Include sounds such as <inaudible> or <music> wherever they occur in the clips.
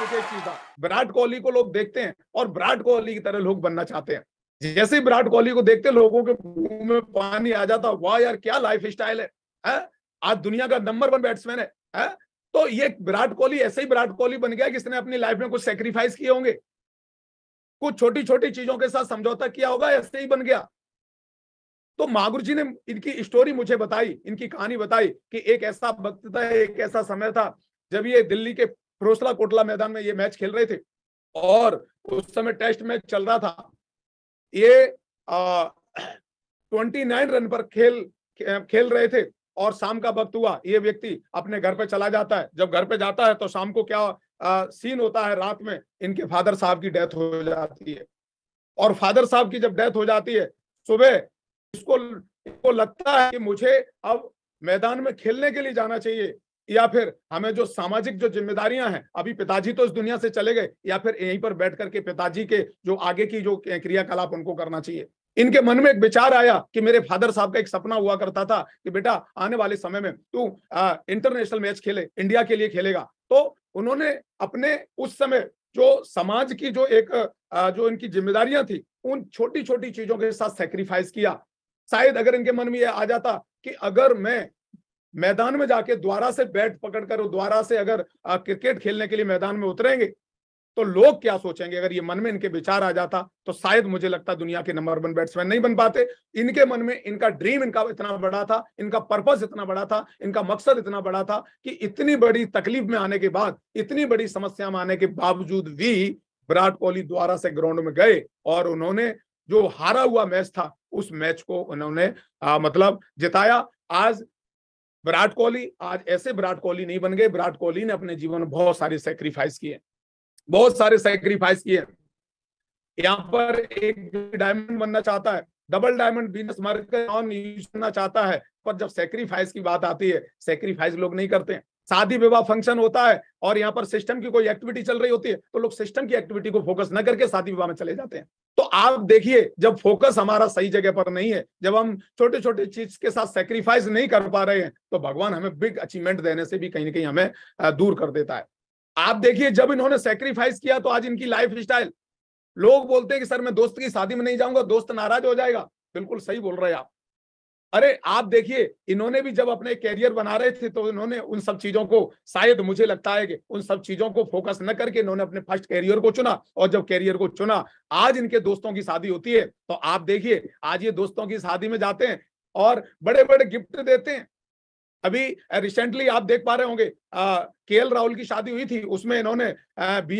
मुझे सीधा विराट कोहली को लोग देखते हैं और विराट कोहली की तरह लोग बनना चाहते हैं जैसे ही विराट कोहली को देखते लोगों के मुंह में पानी आ जाता वाह यार क्या लाइफ स्टाइल है, है? आज दुनिया का नंबर वन बैट्समैन है, है तो ये विराट कोहली ऐसे ही विराट कोहली बन गया कि इसने अपनी लाइफ में कुछ सेक्रीफाइस किए होंगे कुछ छोटी छोटी चीजों के साथ समझौता किया होगा ऐसे ही बन गया तो मागुर जी ने इनकी स्टोरी मुझे बताई इनकी कहानी बताई कि एक ऐसा वक्त था एक ऐसा समय था जब ये दिल्ली के फिरोसला कोटला मैदान में ये मैच खेल रहे थे और उस समय टेस्ट मैच चल रहा था ये ट्वेंटी नाइन रन पर खेल खेल रहे थे और शाम का वक्त हुआ ये व्यक्ति अपने घर पे चला जाता है जब घर पे जाता है तो शाम को क्या आ, सीन होता है रात में इनके फादर साहब की डेथ हो जाती है और फादर साहब की जब डेथ हो जाती है सुबह इसको इसको लगता है कि मुझे अब मैदान में खेलने के लिए जाना चाहिए या फिर हमें जो सामाजिक जो जिम्मेदारियां हैं अभी पिताजी तो इस दुनिया से चले गए या फिर यहीं पर बैठ करके पिताजी के जो आगे की जो क्रियाकलाप उनको करना चाहिए इनके मन में एक विचार आया कि मेरे फादर साहब का एक सपना हुआ करता था कि बेटा आने वाले समय में तू इंटरनेशनल मैच खेले इंडिया के लिए खेलेगा तो उन्होंने अपने उस समय जो समाज की जो एक आ, जो इनकी जिम्मेदारियां थी उन छोटी छोटी चीजों के साथ सेक्रीफाइस किया शायद अगर इनके मन में यह आ जाता कि अगर मैं मैदान में जाके द्वारा से बैट पकड़कर द्वारा से अगर क्रिकेट खेलने के लिए मैदान में उतरेंगे तो लोग क्या सोचेंगे अगर ये मन में इनके विचार आ जाता तो शायद मुझे लगता दुनिया के नंबर वन बैट्समैन नहीं बन पाते इनके मन में इनका ड्रीम इनका इतना बड़ा था इनका पर्पस इतना बड़ा था इनका मकसद इतना बड़ा था कि इतनी बड़ी तकलीफ में आने के बाद इतनी बड़ी समस्या में आने के बावजूद भी विराट कोहली द्वारा से ग्राउंड में गए और उन्होंने जो हारा हुआ मैच था उस मैच को उन्होंने मतलब जिताया आज विराट कोहली आज ऐसे विराट कोहली नहीं बन गए विराट कोहली ने अपने जीवन में बहुत सारे सेक्रीफाइस किए बहुत सारे सेक्रीफाइस किए यहाँ पर एक डायमंड बनना चाहता है double diamond business market on use करना चाहता है पर जब सेक्रीफाइस की बात आती है सेक्रीफाइस लोग नहीं करते हैं शादी विवाह फंक्शन होता है और यहाँ पर सिस्टम की कोई एक्टिविटी चल रही होती है तो लोग सिस्टम की एक्टिविटी को फोकस न करके शादी विवाह में चले जाते हैं तो आप देखिए जब फोकस हमारा सही जगह पर नहीं है जब हम छोटे छोटे चीज के साथ सेक्रीफाइस नहीं कर पा रहे हैं तो भगवान हमें बिग अचीवमेंट देने से भी कहीं ना कहीं हमें दूर कर देता है आप देखिए जब इन्होंने सेक्रीफाइस किया तो आज इनकी लाइफ स्टाइल लोग बोलते हैं कि सर मैं दोस्त की शादी में नहीं जाऊंगा दोस्त नाराज हो जाएगा बिल्कुल सही बोल रहे हैं आप अरे आप देखिए इन्होंने भी जब अपने कैरियर बना रहे थे तो इन्होंने उन सब चीजों को शायद मुझे लगता है कि उन सब चीजों को फोकस न करके इन्होंने अपने फर्स्ट कैरियर को चुना और जब कैरियर को चुना आज इनके दोस्तों की शादी होती है तो आप देखिए आज ये दोस्तों की शादी में जाते हैं और बड़े बड़े गिफ्ट देते हैं अभी रिसेंटली आप देख पा रहे होंगे के राहुल की शादी हुई थी उसमें इन्होंने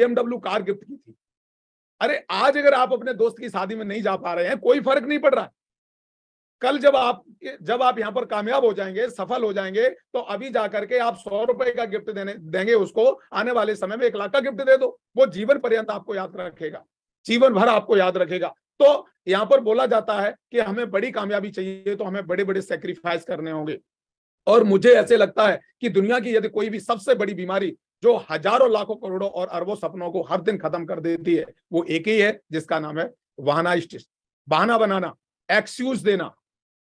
एमडब्ल्यू कार गिफ्ट की थी अरे आज अगर आप अपने दोस्त की शादी में नहीं जा पा रहे हैं कोई फर्क नहीं पड़ रहा कल जब आप जब आप यहाँ पर कामयाब हो जाएंगे सफल हो जाएंगे तो अभी जाकर के आप सौ रुपए का गिफ्ट देने देंगे उसको आने वाले समय में एक लाख का गिफ्ट दे दो वो जीवन पर्यंत आपको याद रखेगा जीवन भर आपको याद रखेगा तो यहाँ पर बोला जाता है कि हमें बड़ी कामयाबी चाहिए तो हमें बड़े बड़े सेक्रीफाइस करने होंगे और मुझे ऐसे लगता है कि दुनिया की यदि कोई भी सबसे बड़ी बीमारी जो हजारों लाखों करोड़ों और अरबों सपनों को हर दिन खत्म कर देती है वो एक ही है जिसका नाम है वाहना वाहना बनाना एक्सक्यूज देना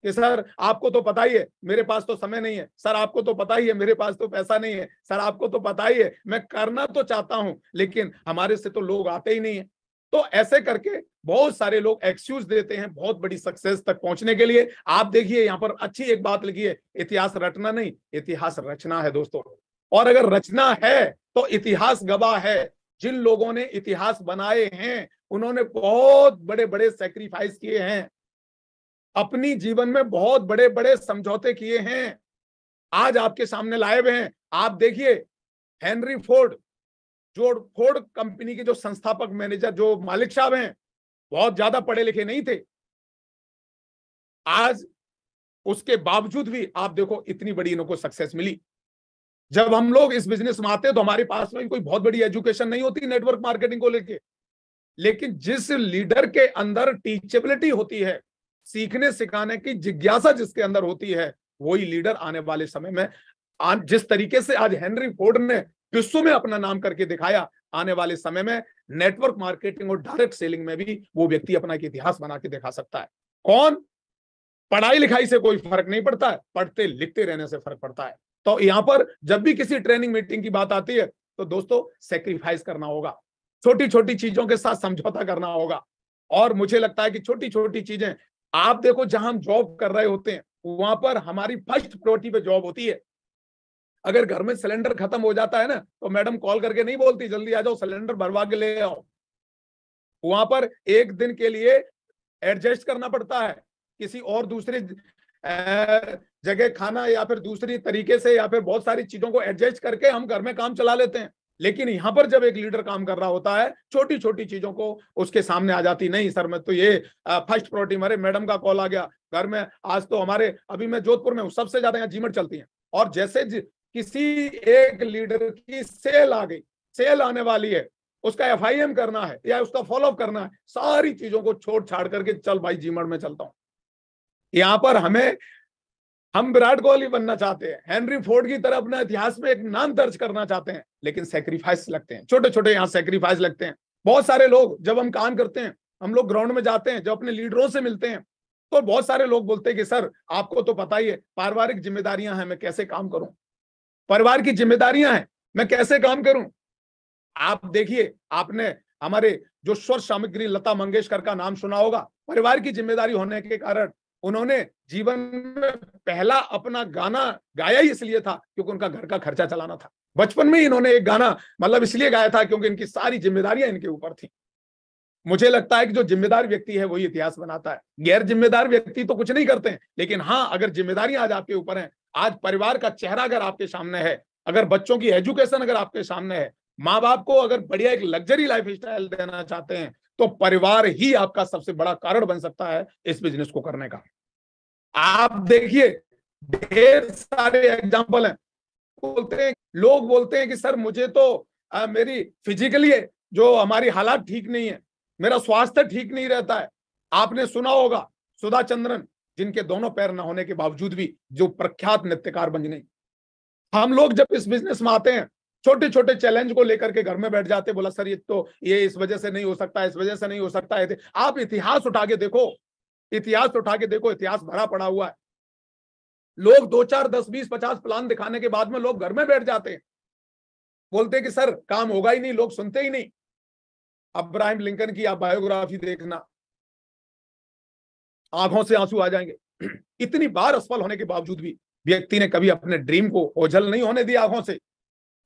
कि सर आपको तो पता ही है मेरे पास तो समय नहीं है सर आपको तो पता ही है मेरे पास तो पैसा नहीं है सर आपको तो पता ही है मैं करना तो चाहता हूं लेकिन हमारे से तो लोग आते ही नहीं है तो ऐसे करके बहुत सारे लोग एक्सक्यूज देते हैं बहुत बड़ी सक्सेस तक पहुंचने के लिए आप देखिए यहाँ पर अच्छी एक बात लिखी है इतिहास रटना नहीं इतिहास रचना है दोस्तों और अगर रचना है तो इतिहास गवाह है जिन लोगों ने इतिहास बनाए हैं उन्होंने बहुत बड़े बड़े सेक्रीफाइस किए हैं अपनी जीवन में बहुत बड़े बड़े समझौते किए हैं आज आपके सामने लाए हुए हैं आप देखिए हेनरी फोर्ड जो फोर्ड कंपनी के जो संस्थापक मैनेजर जो मालिक साहब हैं बहुत ज्यादा पढ़े लिखे नहीं थे आज उसके बावजूद भी आप देखो इतनी बड़ी इनको सक्सेस मिली जब हम लोग इस बिजनेस में आते हैं तो हमारे पास में कोई बहुत बड़ी एजुकेशन नहीं होती नेटवर्क मार्केटिंग को लेके लेकिन जिस लीडर के अंदर टीचेबिलिटी होती है सीखने सिखाने की जिज्ञासा जिसके अंदर होती है वही लीडर आने वाले समय में जिस तरीके से आज हेनरी फोर्ड ने विश्व में अपना नाम करके दिखाया आने वाले समय में नेटवर्क मार्केटिंग और डायरेक्ट सेलिंग में भी वो व्यक्ति अपना इतिहास बना के दिखा सकता है कौन पढ़ाई लिखाई से कोई फर्क नहीं पड़ता है पढ़ते लिखते रहने से फर्क पड़ता है तो यहां पर जब भी किसी ट्रेनिंग मीटिंग की बात आती है तो दोस्तों सेक्रीफाइस करना होगा छोटी छोटी चीजों के साथ समझौता करना होगा और मुझे लगता है कि छोटी छोटी चीजें आप देखो जहां हम जॉब कर रहे होते हैं वहां पर हमारी फर्स्ट प्रायोरिटी पे जॉब होती है अगर घर में सिलेंडर खत्म हो जाता है ना तो मैडम कॉल करके नहीं बोलती जल्दी आ जाओ सिलेंडर भरवा के ले आओ वहां पर एक दिन के लिए एडजस्ट करना पड़ता है किसी और दूसरे जगह खाना या फिर दूसरी तरीके से या फिर बहुत सारी चीजों को एडजस्ट करके हम घर में काम चला लेते हैं लेकिन यहां पर जब एक लीडर काम कर रहा होता है छोटी छोटी चीजों को उसके सामने आ जाती नहीं सर मैं तो ये फर्स्ट प्रायोरिटी मेरे मैडम का कॉल आ गया घर में आज तो हमारे अभी मैं जोधपुर में हूँ सबसे ज्यादा यहाँ जीमट चलती है और जैसे किसी एक लीडर की सेल आ गई सेल आने वाली है उसका एफ करना है या उसका फॉलोअप करना है सारी चीजों को छोड़ छाड़ करके चल भाई जीमड़ में चलता हूं यहां पर हमें हम विराट कोहली बनना चाहते हैं हेनरी फोर्ड की तरह अपना इतिहास में एक नाम दर्ज करना चाहते हैं लेकिन सेक्रीफाइस लगते हैं छोटे छोटे यहाँ सेक्रीफाइस लगते हैं बहुत सारे लोग जब हम काम करते हैं हम लोग ग्राउंड में जाते हैं जब अपने लीडरों से मिलते हैं तो बहुत सारे लोग बोलते हैं कि सर आपको तो पता ही है पारिवारिक जिम्मेदारियां हैं मैं कैसे काम करूं परिवार की जिम्मेदारियां हैं मैं कैसे काम करूं आप देखिए आपने हमारे जो स्वर सामग्री लता मंगेशकर का नाम सुना होगा परिवार की जिम्मेदारी होने के कारण उन्होंने जीवन में पहला अपना गाना गाया ही इसलिए था क्योंकि उनका घर का खर्चा चलाना था बचपन में इन्होंने एक गाना मतलब इसलिए गाया था क्योंकि इनकी सारी जिम्मेदारियां इनके ऊपर थी मुझे लगता है कि जो जिम्मेदार व्यक्ति है वही इतिहास बनाता है गैर जिम्मेदार व्यक्ति तो कुछ नहीं करते हैं लेकिन हाँ अगर जिम्मेदारियां आज आपके ऊपर है आज परिवार का चेहरा अगर आपके सामने है अगर बच्चों की एजुकेशन अगर आपके सामने है माँ बाप को अगर बढ़िया एक लग्जरी लाइफ स्टाइल देना चाहते हैं तो परिवार ही आपका सबसे बड़ा कारण बन सकता है इस बिजनेस को करने का आप देखिए ढेर सारे एग्जाम्पल हैं बोलते हैं लोग बोलते हैं कि सर मुझे तो आ, मेरी फिजिकली जो हमारी हालात ठीक नहीं है मेरा स्वास्थ्य ठीक नहीं रहता है आपने सुना होगा सुधा चंद्रन जिनके दोनों पैर न होने के बावजूद भी जो प्रख्यात नृत्यकार बन गई हम लोग जब इस बिजनेस में आते हैं छोटे छोटे चैलेंज को लेकर के घर में बैठ जाते बोला सर ये तो ये इस वजह से नहीं हो सकता इस वजह से नहीं हो सकता है आप इतिहास उठा के देखो इतिहास उठा के देखो इतिहास भरा पड़ा हुआ है लोग दो चार दस बीस पचास प्लान दिखाने के बाद में लोग घर में बैठ जाते हैं बोलते कि सर काम होगा ही नहीं लोग सुनते ही नहीं अब्राहिम लिंकन की आप बायोग्राफी देखना आंखों से आंसू आ जाएंगे <clears throat> इतनी बार असफल होने के बावजूद भी व्यक्ति ने कभी अपने ड्रीम को ओझल नहीं होने दिया आंखों से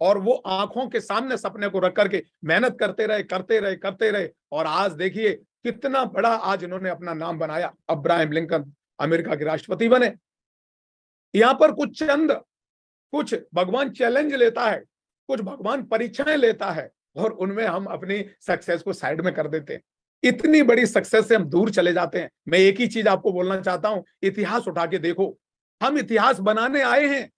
और वो आंखों के सामने सपने को रख करके मेहनत करते रहे करते रहे करते रहे और आज देखिए कितना बड़ा आज इन्होंने अपना नाम बनाया अब्राहिम लिंकन अमेरिका के राष्ट्रपति बने यहां पर कुछ चंद कुछ भगवान चैलेंज लेता है कुछ भगवान परीक्षाएं लेता है और उनमें हम अपनी सक्सेस को साइड में कर देते हैं इतनी बड़ी सक्सेस से हम दूर चले जाते हैं मैं एक ही चीज आपको बोलना चाहता हूं इतिहास उठा के देखो हम इतिहास बनाने आए हैं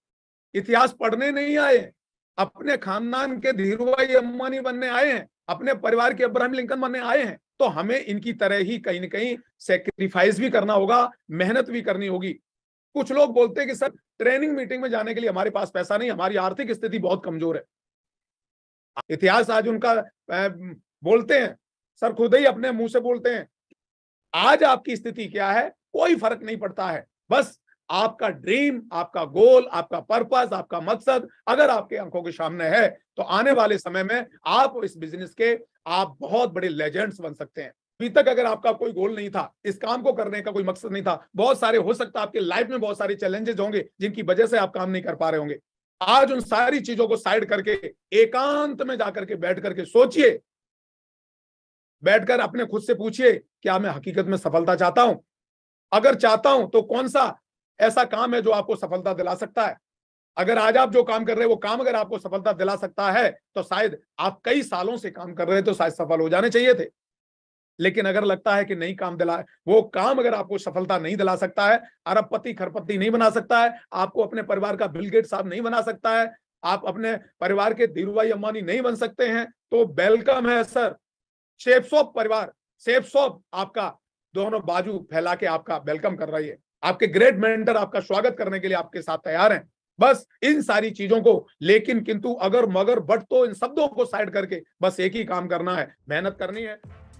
इतिहास पढ़ने नहीं आए अपने खानदान के धीरूभाई अम्बानी बनने आए हैं अपने परिवार के अब्राहम लिंकन बनने आए हैं तो हमें इनकी तरह ही कहीं ना कहीं सेक्रीफाइस भी करना होगा मेहनत भी करनी होगी कुछ लोग बोलते हैं कि सर ट्रेनिंग मीटिंग में जाने के लिए हमारे पास पैसा नहीं हमारी आर्थिक स्थिति बहुत कमजोर है इतिहास आज उनका बोलते हैं सर खुद ही अपने मुंह से बोलते हैं आज आपकी स्थिति क्या है कोई फर्क नहीं पड़ता है बस आपका ड्रीम आपका गोल आपका पर्पस आपका मकसद अगर आपके आंखों के सामने है तो आने वाले समय में आप इस बिजनेस के आप बहुत बड़े लेजेंड्स बन सकते हैं अभी तक अगर आपका कोई गोल नहीं था इस काम को करने का कोई मकसद नहीं था बहुत सारे हो सकता है आपके लाइफ में बहुत सारे चैलेंजेस होंगे जिनकी वजह से आप काम नहीं कर पा रहे होंगे आज उन सारी चीजों को साइड करके एकांत में जाकर के बैठ करके सोचिए बैठकर अपने खुद से पूछिए क्या मैं हकीकत में सफलता चाहता हूं अगर चाहता हूं तो कौन सा ऐसा काम है जो आपको सफलता दिला सकता है अगर आज आप जो काम कर रहे हैं वो काम अगर आपको सफलता दिला सकता है तो शायद आप कई सालों से काम कर रहे हैं तो शायद सफल हो जाने चाहिए थे लेकिन अगर लगता है कि नहीं काम दिला वो काम अगर आपको सफलता नहीं दिला सकता है अरबपति खरपति नहीं बना सकता है आपको अपने परिवार का बिलगेट साहब नहीं बना सकता है आप अपने परिवार के धीरू भाई अंबानी नहीं बन सकते हैं तो वेलकम है सर सेफ सॉप परिवार सेफ सॉप आपका दोनों बाजू फैला के आपका वेलकम कर रही है आपके ग्रेट मेंटर आपका स्वागत करने के लिए आपके साथ तैयार हैं बस इन सारी चीजों को लेकिन किंतु अगर मगर बट तो इन शब्दों को साइड करके बस एक ही काम करना है मेहनत करनी है